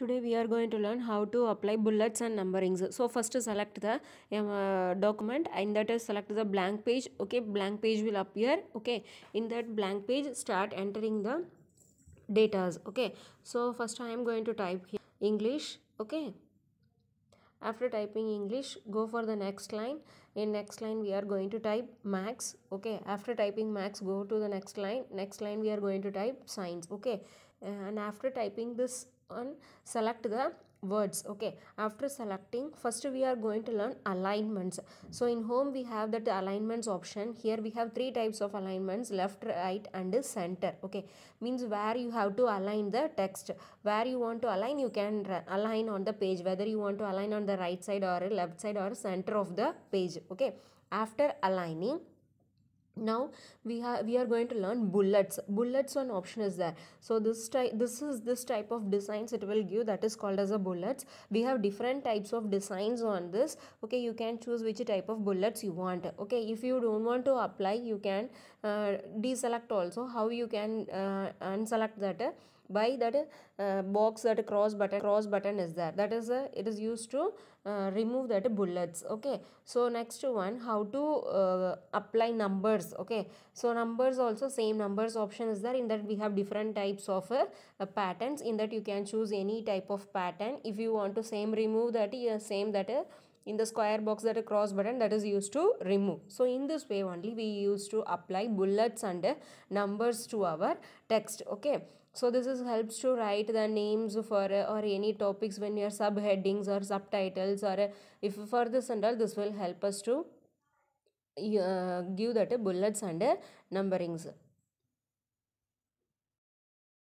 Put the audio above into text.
Today we are going to learn how to apply bullets and numberings. So first select the um, uh, document and that is select the blank page. Okay, blank page will appear. Okay, in that blank page start entering the datas. Okay, so first I am going to type here English. Okay, after typing English go for the next line. In next line we are going to type max. Okay, after typing max go to the next line. Next line we are going to type science. Okay, and after typing this and select the words okay after selecting first we are going to learn alignments so in home we have that alignments option here we have three types of alignments left right and center okay means where you have to align the text where you want to align you can align on the page whether you want to align on the right side or left side or center of the page okay after aligning now we have we are going to learn bullets bullets one option is there so this type this is this type of designs it will give that is called as a bullets we have different types of designs on this okay you can choose which type of bullets you want okay if you don't want to apply you can uh, deselect also how you can uh, unselect that by that uh, box that cross button cross button is there that is a, uh, it is used to uh, remove that bullets okay so next one how to uh, apply numbers okay so numbers also same numbers option is there in that we have different types of uh, patterns in that you can choose any type of pattern if you want to same remove that same that uh, in the square box that a cross button that is used to remove. So in this way only we used to apply bullets and numbers to our text. Okay. So this is helps to write the names for uh, or any topics when your subheadings or subtitles or uh, if for this and all this will help us to uh, give that bullets and uh, numberings.